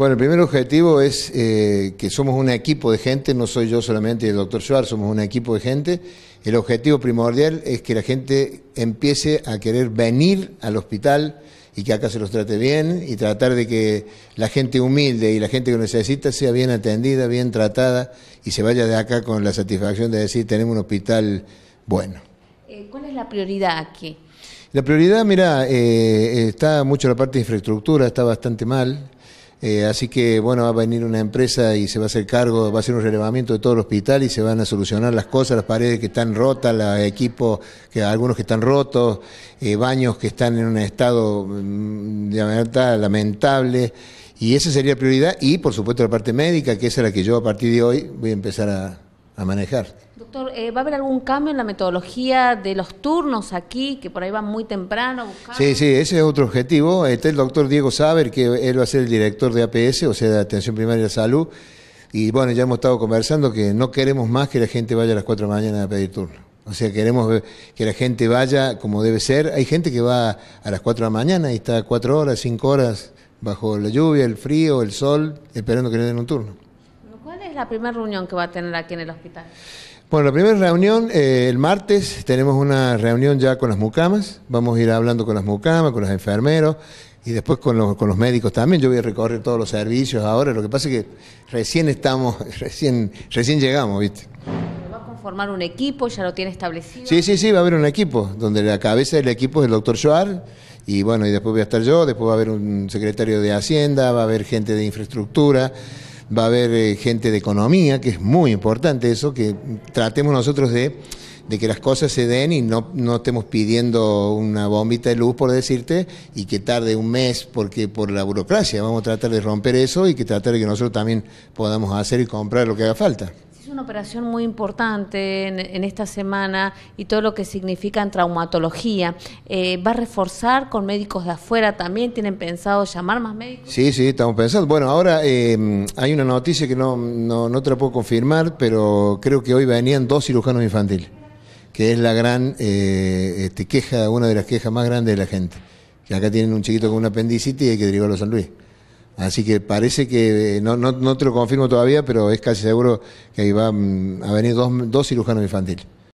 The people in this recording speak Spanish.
Bueno, el primer objetivo es eh, que somos un equipo de gente, no soy yo solamente el doctor Schwarz, somos un equipo de gente. El objetivo primordial es que la gente empiece a querer venir al hospital y que acá se los trate bien y tratar de que la gente humilde y la gente que necesita sea bien atendida, bien tratada y se vaya de acá con la satisfacción de decir tenemos un hospital bueno. Eh, ¿Cuál es la prioridad aquí? La prioridad, mira, eh, está mucho la parte de infraestructura, está bastante mal. Eh, así que, bueno, va a venir una empresa y se va a hacer cargo, va a hacer un relevamiento de todo el hospital y se van a solucionar las cosas, las paredes que están rotas, los equipos, que, algunos que están rotos, eh, baños que están en un estado mm, de verdad lamentable. Y esa sería la prioridad y, por supuesto, la parte médica, que es la que yo a partir de hoy voy a empezar a, a manejar. Doctor, eh, ¿va a haber algún cambio en la metodología de los turnos aquí, que por ahí van muy temprano? Buscando? Sí, sí, ese es otro objetivo. Está el doctor Diego Saber, que él va a ser el director de APS, o sea, de Atención Primaria de Salud. Y bueno, ya hemos estado conversando que no queremos más que la gente vaya a las 4 de la mañana a pedir turno. O sea, queremos que la gente vaya como debe ser. Hay gente que va a las 4 de la mañana y está 4 horas, 5 horas bajo la lluvia, el frío, el sol, esperando que le den un turno la primera reunión que va a tener aquí en el hospital? Bueno, la primera reunión, eh, el martes, tenemos una reunión ya con las mucamas. Vamos a ir hablando con las mucamas, con los enfermeros y después con los, con los médicos también. Yo voy a recorrer todos los servicios ahora. Lo que pasa es que recién estamos, recién, recién llegamos, ¿viste? ¿Va a conformar un equipo? ¿Ya lo tiene establecido? Sí, sí, sí, va a haber un equipo, donde la cabeza del equipo es el doctor Joar. Y bueno, y después voy a estar yo, después va a haber un secretario de Hacienda, va a haber gente de infraestructura va a haber eh, gente de economía, que es muy importante eso, que tratemos nosotros de, de que las cosas se den y no, no, estemos pidiendo una bombita de luz, por decirte, y que tarde un mes, porque por la burocracia vamos a tratar de romper eso y que tratar de que nosotros también podamos hacer y comprar lo que haga falta operación muy importante en, esta semana y todo lo que significa en traumatología. Eh, ¿Va a reforzar con médicos de afuera también? ¿Tienen pensado llamar más médicos? Sí, sí, estamos pensando. Bueno, ahora em, hay una noticia que no, no, no te la puedo confirmar, pero creo que hoy venían dos cirujanos infantiles, que es la gran eh, este, queja, una de las quejas más grandes de la gente. Que acá tienen un chiquito con un apendicitis y hay que derivarlo a San Luis. Así que parece que, eh, no, no, no te lo confirmo todavía, pero es casi seguro que ahí van mm, a venir dos cirujanos infantiles.